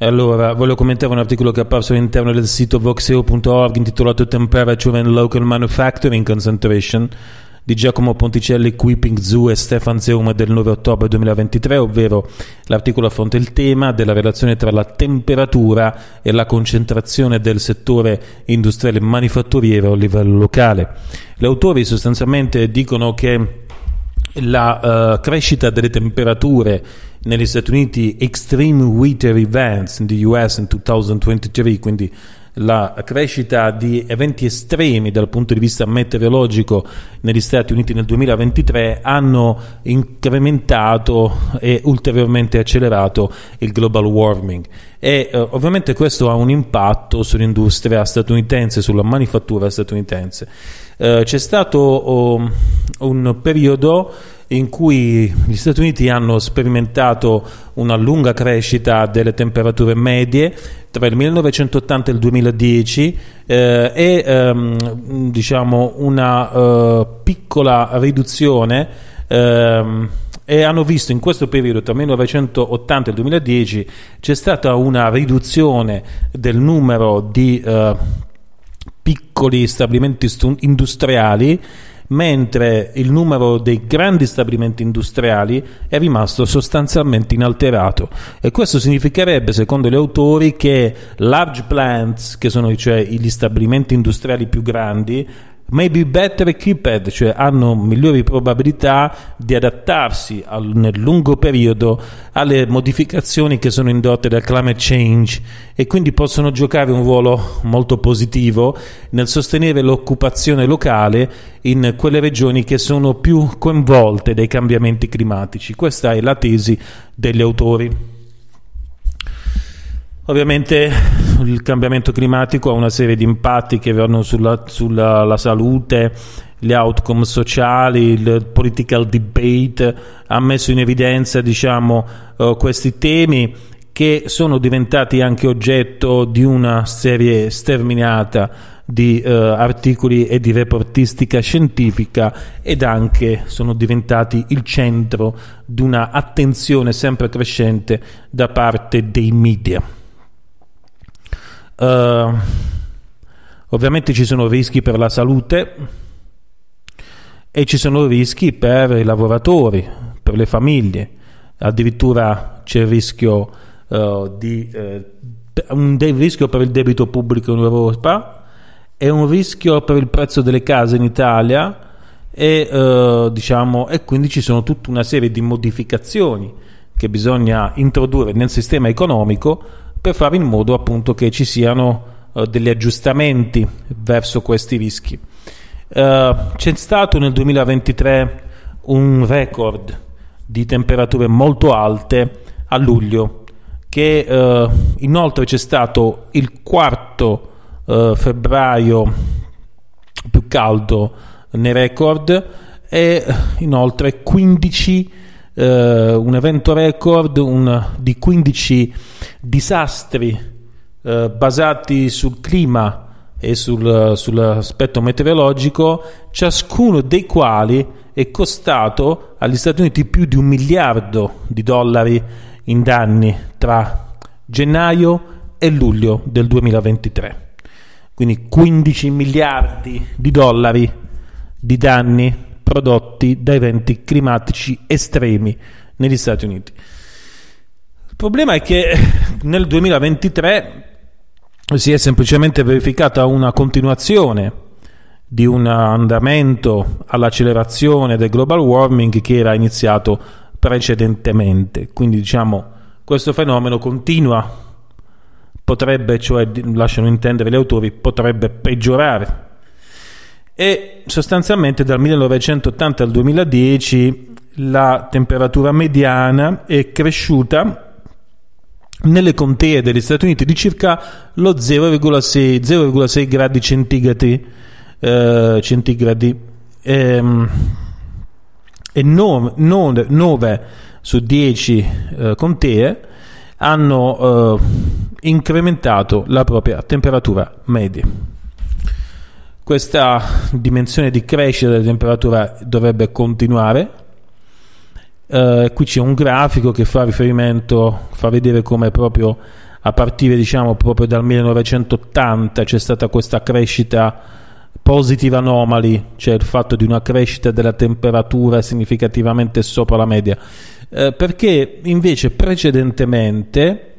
allora, voglio commentare un articolo che è apparso all'interno del sito voxeo.org intitolato Temperature and Local Manufacturing Concentration di Giacomo Ponticelli, Quiping Zoo e Stefan Zeum del 9 ottobre 2023, ovvero l'articolo affronta il tema della relazione tra la temperatura e la concentrazione del settore industriale manifatturiero a livello locale. Gli autori sostanzialmente dicono che la uh, crescita delle temperature negli Stati Uniti Extreme Winter Events in the US in 2023, quindi la crescita di eventi estremi dal punto di vista meteorologico negli Stati Uniti nel 2023 hanno incrementato e ulteriormente accelerato il global warming e eh, ovviamente questo ha un impatto sull'industria statunitense, sulla manifattura statunitense. Eh, c'è stato oh, un periodo in cui gli Stati Uniti hanno sperimentato una lunga crescita delle temperature medie tra il 1980 e il 2010 eh, e ehm, diciamo una eh, piccola riduzione ehm, e hanno visto in questo periodo tra il 1980 e il 2010 c'è stata una riduzione del numero di eh, piccoli stabilimenti industriali mentre il numero dei grandi stabilimenti industriali è rimasto sostanzialmente inalterato e questo significherebbe secondo gli autori che large plants che sono cioè gli stabilimenti industriali più grandi maybe better equipped, cioè hanno migliori probabilità di adattarsi al, nel lungo periodo alle modificazioni che sono indotte dal climate change e quindi possono giocare un ruolo molto positivo nel sostenere l'occupazione locale in quelle regioni che sono più coinvolte dai cambiamenti climatici. Questa è la tesi degli autori. Ovviamente il cambiamento climatico ha una serie di impatti che vanno sulla, sulla salute, gli outcome sociali, il political debate, ha messo in evidenza diciamo, uh, questi temi che sono diventati anche oggetto di una serie sterminata di uh, articoli e di reportistica scientifica ed anche sono diventati il centro di una attenzione sempre crescente da parte dei media. Uh, ovviamente ci sono rischi per la salute e ci sono rischi per i lavoratori, per le famiglie, addirittura c'è il rischio, uh, di, uh, un de- rischio per il debito pubblico in Europa e un rischio per il prezzo delle case in Italia e, diciamo, e quindi ci sono tutta una serie di modificazioni che bisogna introdurre nel sistema economico per fare in modo appunto che ci siano eh, degli aggiustamenti verso questi rischi. Eh, c'è stato nel 2023 un record di temperature molto alte a luglio che eh, inoltre c'è stato il quarto eh, febbraio più caldo nei record e inoltre 15 eh, un evento record un, di 15 disastri eh, basati sul clima e sul, sull'aspetto meteorologico, ciascuno dei quali è costato agli Stati Uniti più di un miliardo di dollari in danni tra gennaio e luglio del 2023. Quindi 15 miliardi di dollari di danni prodotti da eventi climatici estremi negli Stati Uniti. Il problema è che nel 2023 si è semplicemente verificata una continuazione di un andamento all'accelerazione del global warming che era iniziato precedentemente. Quindi diciamo questo fenomeno continua, potrebbe, cioè lasciano intendere gli autori, potrebbe peggiorare e sostanzialmente dal 1980 al 2010 la temperatura mediana è cresciuta nelle contee degli Stati Uniti di circa lo 0,6, 0,6 gradi centigradi, eh, centigradi ehm, e, e 9, 9, 9, su 10 eh, contee hanno eh, incrementato la propria temperatura media. Questa dimensione di crescita della temperatura dovrebbe continuare. Eh, qui c'è un grafico che fa riferimento, fa vedere come proprio a partire diciamo, proprio dal 1980 c'è stata questa crescita positive anomali, cioè il fatto di una crescita della temperatura significativamente sopra la media, eh, perché invece precedentemente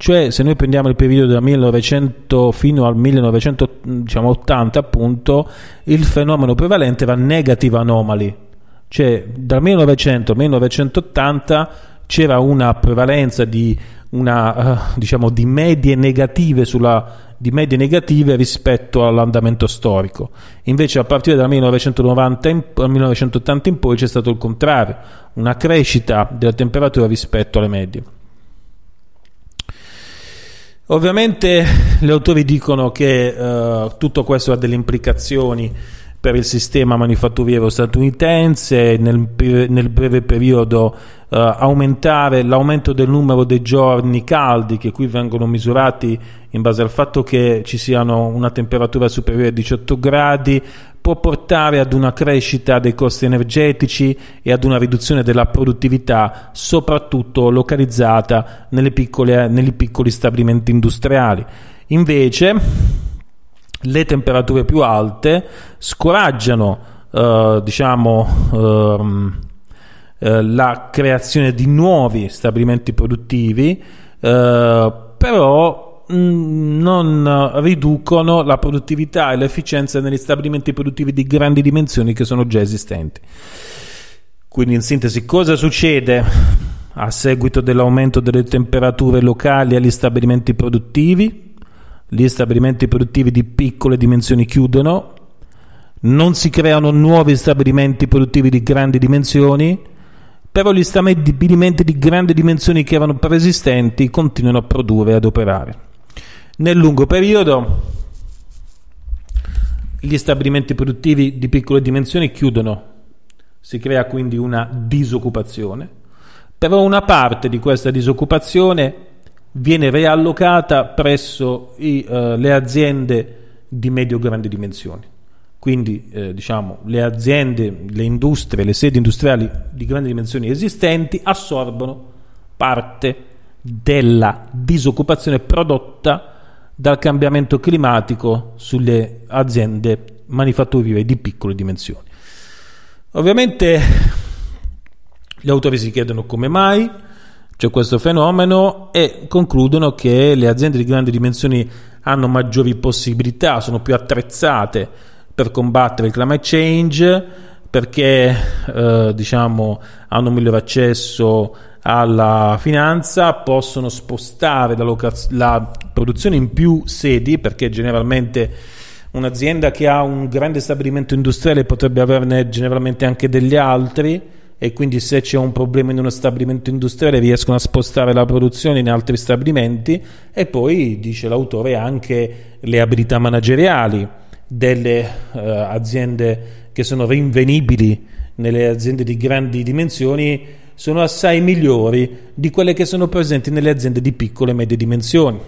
cioè se noi prendiamo il periodo da 1900 fino al 1980 diciamo, appunto, il fenomeno prevalente va negative anomaly. Cioè dal 1900 al 1980 c'era una prevalenza di, una, eh, diciamo, di, medie sulla, di, medie negative rispetto all'andamento storico. Invece a partire dal 1990 in, 1980 in poi c'è stato il contrario, una crescita della temperatura rispetto alle medie. Ovviamente gli autori dicono che uh, tutto questo ha delle implicazioni per il sistema manifatturiero statunitense, nel, nel breve periodo eh, aumentare l'aumento del numero dei giorni caldi che qui vengono misurati in base al fatto che ci siano una temperatura superiore a 18 gradi può portare ad una crescita dei costi energetici e ad una riduzione della produttività, soprattutto localizzata piccole, negli piccoli stabilimenti industriali. Invece, le temperature più alte scoraggiano eh, diciamo, ehm, eh, la creazione di nuovi stabilimenti produttivi eh, però mm, non riducono la produttività e l'efficienza negli stabilimenti produttivi di grandi dimensioni che sono già esistenti quindi in sintesi cosa succede a seguito dell'aumento delle temperature locali agli stabilimenti produttivi gli stabilimenti produttivi di piccole dimensioni chiudono, non si creano nuovi stabilimenti produttivi di grandi dimensioni, però gli stabilimenti di grandi dimensioni che erano preesistenti continuano a produrre e ad operare. Nel lungo periodo gli stabilimenti produttivi di piccole dimensioni chiudono, si crea quindi una disoccupazione, però una parte di questa disoccupazione viene riallocata presso i, eh, le aziende di medio grande dimensioni. Quindi eh, diciamo, le aziende, le industrie, le sedi industriali di grandi dimensioni esistenti assorbono parte della disoccupazione prodotta dal cambiamento climatico sulle aziende manifatturiere di piccole dimensioni. Ovviamente gli autori si chiedono come mai, c'è questo fenomeno e concludono che le aziende di grandi dimensioni hanno maggiori possibilità, sono più attrezzate per combattere il climate change perché eh, diciamo, hanno un migliore accesso alla finanza, possono spostare la, locaz- la produzione in più sedi perché generalmente un'azienda che ha un grande stabilimento industriale potrebbe averne generalmente anche degli altri e quindi se c'è un problema in uno stabilimento industriale riescono a spostare la produzione in altri stabilimenti e poi, dice l'autore, anche le abilità manageriali delle uh, aziende che sono rinvenibili nelle aziende di grandi dimensioni sono assai migliori di quelle che sono presenti nelle aziende di piccole e medie dimensioni.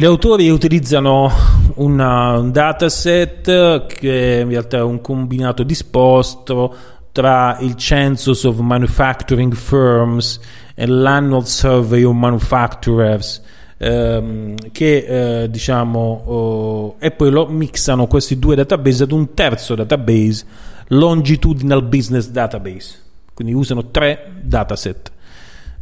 Gli autori utilizzano una, un dataset che in realtà è un combinato disposto tra il Census of Manufacturing Firms e l'Annual Survey of Manufacturers ehm, che eh, diciamo oh, e poi lo mixano questi due database ad un terzo database Longitudinal Business Database quindi usano tre dataset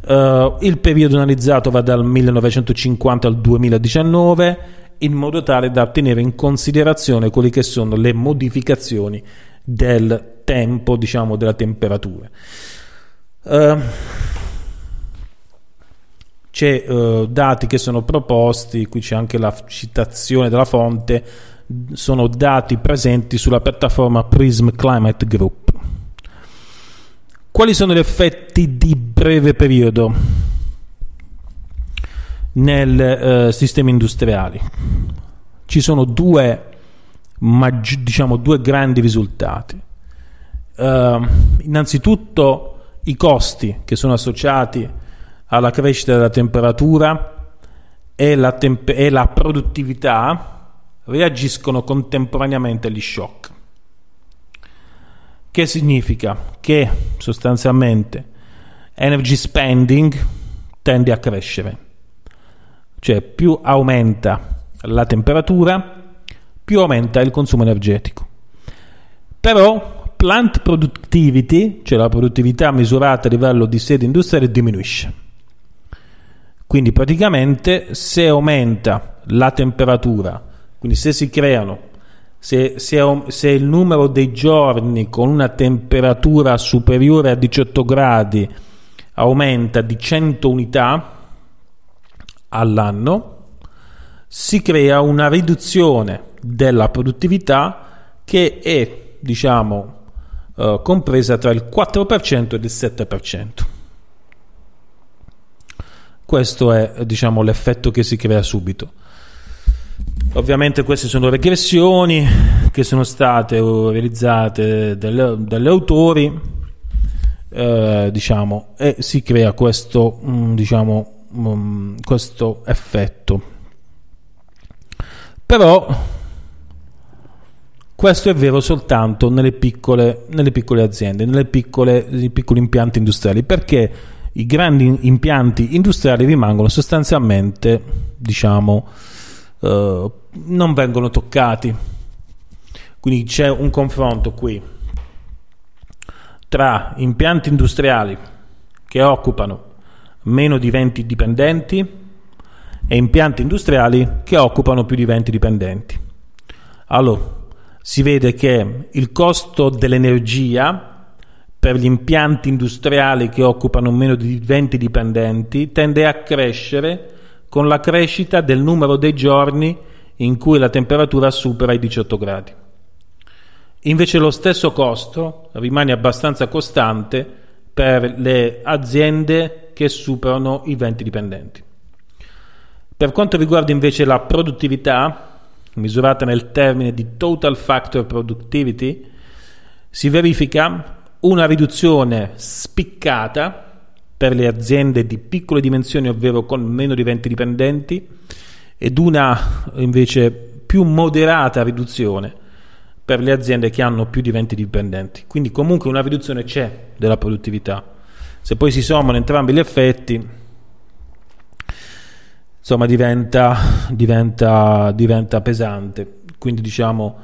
Uh, il periodo analizzato va dal 1950 al 2019 in modo tale da tenere in considerazione quelle che sono le modificazioni del tempo, diciamo, della temperatura. Uh, c'è uh, dati che sono proposti, qui c'è anche la citazione della fonte, sono dati presenti sulla piattaforma Prism Climate Group. Quali sono gli effetti di breve periodo nel eh, sistema industriale? Ci sono due, maggi- diciamo, due grandi risultati. Uh, innanzitutto i costi che sono associati alla crescita della temperatura e la, temp- e la produttività reagiscono contemporaneamente agli shock. Che significa che sostanzialmente energy spending tende a crescere, cioè più aumenta la temperatura, più aumenta il consumo energetico. Però plant productivity, cioè la produttività misurata a livello di sede industriale, diminuisce. Quindi praticamente se aumenta la temperatura, quindi se si creano se, se, se, il numero dei giorni con una temperatura superiore a 18 gradi aumenta di 100 unità all'anno, si crea una riduzione della produttività che è, diciamo, eh, compresa tra il 4% e il 7%. Questo è, diciamo, l'effetto che si crea subito. Ovviamente queste sono regressioni che sono state eh, realizzate dagli autori, eh, diciamo, e si crea questo, mm, diciamo, mm, questo effetto. Però questo è vero soltanto nelle piccole, nelle piccole aziende, nelle piccole, nei piccoli impianti industriali, perché i grandi impianti industriali rimangono sostanzialmente, diciamo, eh, non vengono toccati. Quindi c'è un confronto qui tra impianti industriali che occupano meno di 20 dipendenti e impianti industriali che occupano più di 20 dipendenti. Allora, si vede che il costo dell'energia per gli impianti industriali che occupano meno di 20 dipendenti tende a crescere con la crescita del numero dei giorni in cui la temperatura supera i 18 gradi. Invece lo stesso costo rimane abbastanza costante per le aziende che superano i 20 dipendenti. Per quanto riguarda invece la produttività, misurata nel termine di Total Factor Productivity, si verifica una riduzione spiccata per le aziende di piccole dimensioni, ovvero con meno di 20 dipendenti, ed una invece più moderata riduzione per le aziende che hanno più di 20 dipendenti. Quindi comunque una riduzione c'è della produttività. Se poi si sommano entrambi gli effetti, insomma diventa, diventa, diventa pesante. Quindi diciamo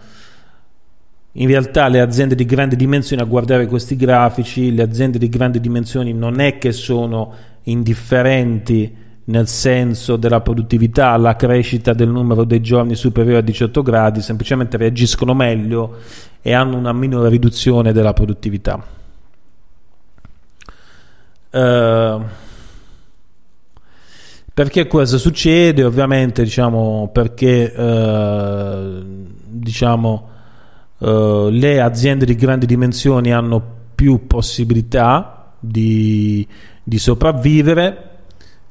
in realtà le aziende di grandi dimensioni, a guardare questi grafici, le aziende di grandi dimensioni non è che sono indifferenti nel senso della produttività alla crescita del numero dei giorni superiore a 18 gradi, semplicemente reagiscono meglio e hanno una minore riduzione della produttività. Uh, perché questo succede? Ovviamente diciamo perché uh, diciamo eh, le aziende di grandi dimensioni hanno più possibilità di, di sopravvivere,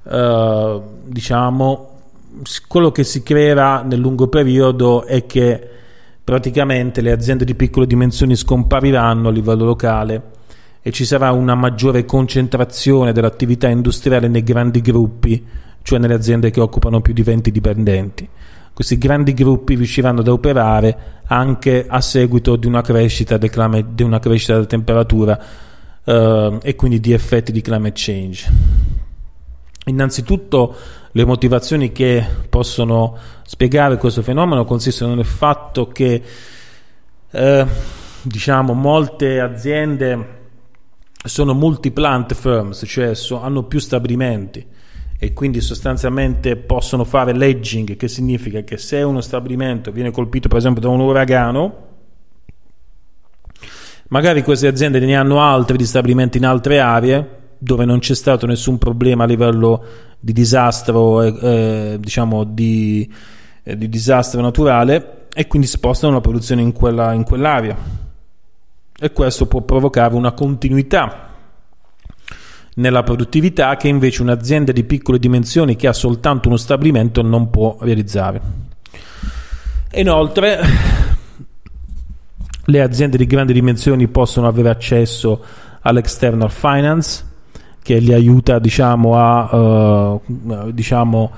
uh, diciamo quello che si creerà nel lungo periodo è che praticamente le aziende di piccole dimensioni scompariranno a livello locale e ci sarà una maggiore concentrazione dell'attività industriale nei grandi gruppi, cioè nelle aziende che occupano più di 20 dipendenti questi grandi gruppi riusciranno ad operare anche a seguito di una crescita, del climate, di una crescita della temperatura eh, e quindi di effetti di climate change. Innanzitutto le motivazioni che possono spiegare questo fenomeno consistono nel fatto che eh, diciamo, molte aziende sono multi-plant firms, cioè so, hanno più stabilimenti e quindi sostanzialmente possono fare ledging, che significa che se uno stabilimento viene colpito per esempio da un uragano, magari queste aziende ne hanno altri di stabilimenti in altre aree dove non c'è stato nessun problema a livello di disastro, eh, eh, diciamo di, eh, di, disastro naturale e quindi spostano la produzione in, quella, in quell'area e questo può provocare una continuità nella produttività che invece un'azienda di piccole dimensioni che ha soltanto uno stabilimento non può realizzare. Inoltre, le aziende di grandi dimensioni possono avere accesso all'external finance che li aiuta diciamo, a eh, diciamo,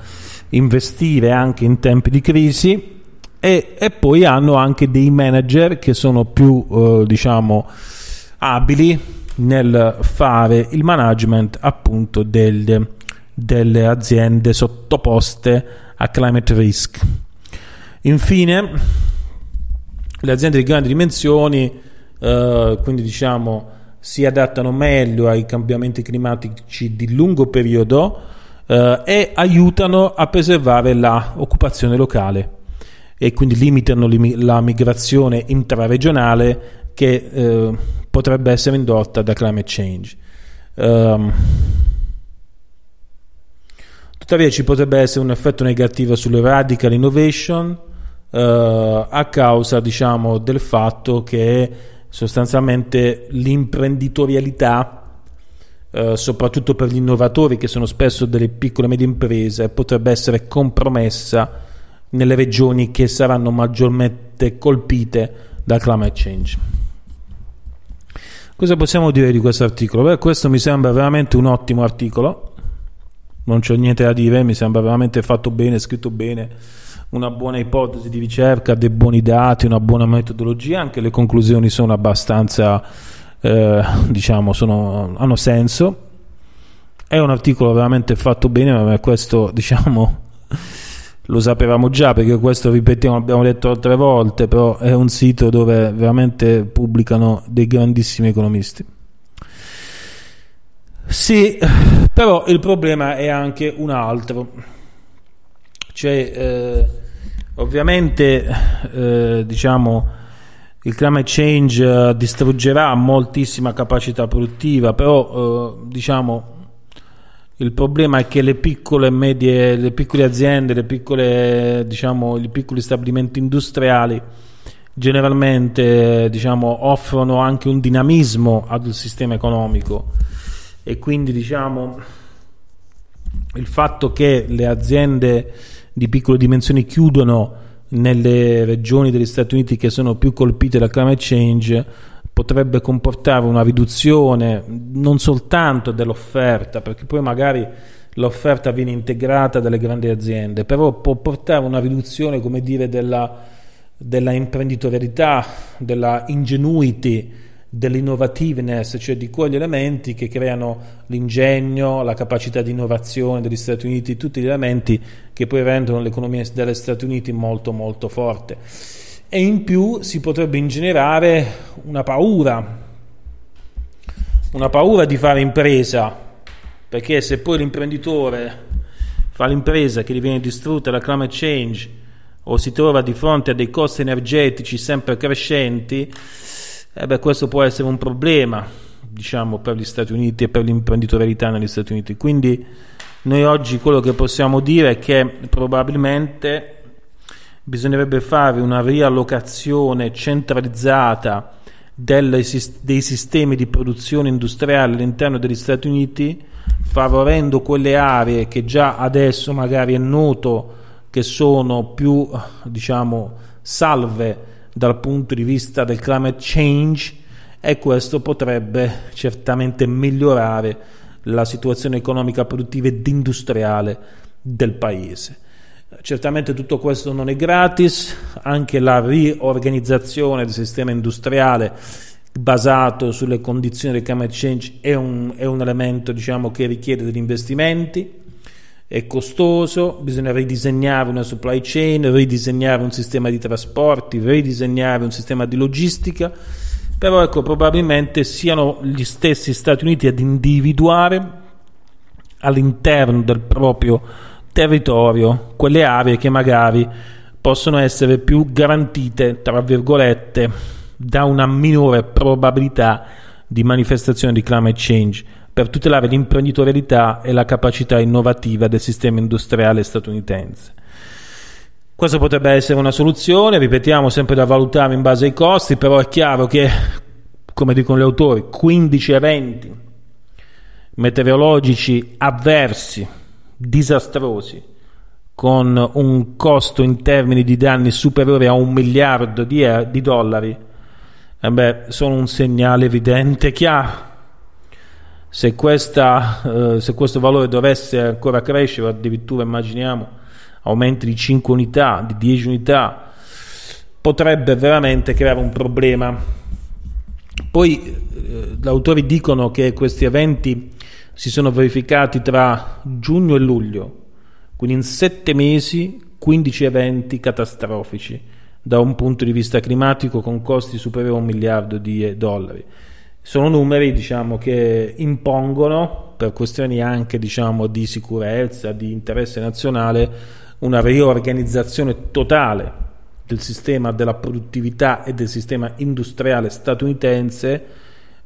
investire anche in tempi di crisi e, e, poi hanno anche dei manager che sono più eh, diciamo, abili nel fare il management appunto del, delle aziende sottoposte a climate risk. Infine, le aziende di grandi dimensioni, eh, quindi diciamo, si adattano meglio ai cambiamenti climatici di lungo periodo eh, e aiutano a preservare l'occupazione locale e quindi limitano la migrazione intraregionale che eh, potrebbe essere indotta da climate change. Um, tuttavia ci potrebbe essere un effetto negativo sulle radical innovation uh, a causa diciamo, del fatto che sostanzialmente l'imprenditorialità Uh, soprattutto per gli innovatori che sono spesso delle piccole e medie imprese, potrebbe essere compromessa nelle regioni che saranno maggiormente colpite dal climate change. Cosa possiamo dire di questo articolo? Beh, questo mi sembra veramente un ottimo articolo, non c'è niente da dire, mi sembra veramente fatto bene, scritto bene, una buona ipotesi di ricerca, dei buoni dati, una buona metodologia, anche le conclusioni sono abbastanza, eh, diciamo, sono, hanno senso. È un articolo veramente fatto bene, ma questo, diciamo lo sapevamo già perché questo ripetiamo abbiamo detto altre volte però è un sito dove veramente pubblicano dei grandissimi economisti sì però il problema è anche un altro cioè eh, ovviamente eh, diciamo il climate change distruggerà moltissima capacità produttiva però eh, diciamo il problema è che le piccole e medie, le piccole aziende, le piccole, diciamo, i piccoli stabilimenti industriali generalmente diciamo, offrono anche un dinamismo al sistema economico e quindi diciamo, il fatto che le aziende di piccole dimensioni chiudono nelle regioni degli Stati Uniti che sono più colpite dal climate change potrebbe comportare una riduzione non soltanto dell'offerta, perché poi magari l'offerta viene integrata dalle grandi aziende, però può portare a una riduzione, come dire, della, della imprenditorialità, della ingenuity, dell'innovativeness, cioè di quegli elementi che creano l'ingegno, la capacità di innovazione degli Stati Uniti, tutti gli elementi che poi rendono l'economia degli Stati Uniti molto molto forte e in più si potrebbe ingenerare una paura, una paura di fare impresa, perché se poi l'imprenditore fa l'impresa che gli viene distrutta la climate change o si trova di fronte a dei costi energetici sempre crescenti, eh beh, questo può essere un problema diciamo, per gli Stati Uniti e per l'imprenditorialità negli Stati Uniti. Quindi noi oggi quello che possiamo dire è che probabilmente bisognerebbe fare una riallocazione centralizzata del, dei sistemi di produzione industriale all'interno degli Stati Uniti, favorendo quelle aree che già adesso magari è noto che sono più diciamo, salve dal punto di vista del climate change e questo potrebbe certamente migliorare la situazione economica, produttiva ed industriale del paese. Certamente tutto questo non è gratis, anche la riorganizzazione del sistema industriale basato sulle condizioni del climate change è un, è un elemento diciamo, che richiede degli investimenti, è costoso, bisogna ridisegnare una supply chain, ridisegnare un sistema di trasporti, ridisegnare un sistema di logistica, però ecco, probabilmente siano gli stessi Stati Uniti ad individuare all'interno del proprio territorio, quelle aree che magari possono essere più garantite, tra virgolette, da una minore probabilità di manifestazione di climate change per tutelare l'imprenditorialità e la capacità innovativa del sistema industriale statunitense. Questa potrebbe essere una soluzione, ripetiamo, sempre da valutare in base ai costi, però è chiaro che, come dicono gli autori, 15 eventi meteorologici avversi disastrosi con un costo in termini di danni superiore a un miliardo di, eh, di dollari, eh beh, sono un segnale evidente, e chiaro. Se, questa, eh, se, questo valore dovesse ancora crescere, addirittura immaginiamo aumenti di 5 unità, di 10 unità, potrebbe veramente creare un problema. Poi eh, gli autori dicono che questi eventi si sono verificati tra giugno e luglio, quindi in sette mesi 15 eventi catastrofici da un punto di vista climatico con costi superiori a un miliardo di eh, dollari. Sono numeri diciamo, che impongono, per questioni anche diciamo, di sicurezza, di interesse nazionale, una riorganizzazione totale del sistema della produttività e del sistema industriale statunitense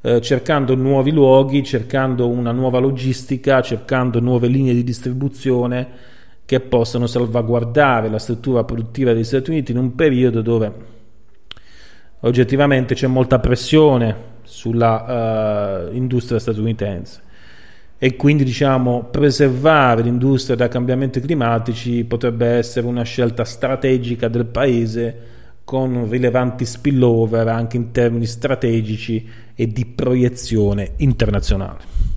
eh, cercando nuovi luoghi, cercando una nuova logistica, cercando nuove linee di distribuzione che possano salvaguardare la struttura produttiva degli Stati Uniti in un periodo dove oggettivamente c'è molta pressione sull'industria eh, industria statunitense e quindi diciamo preservare l'industria da cambiamenti climatici potrebbe essere una scelta strategica del paese con rilevanti spillover anche in termini strategici e di proiezione internazionale.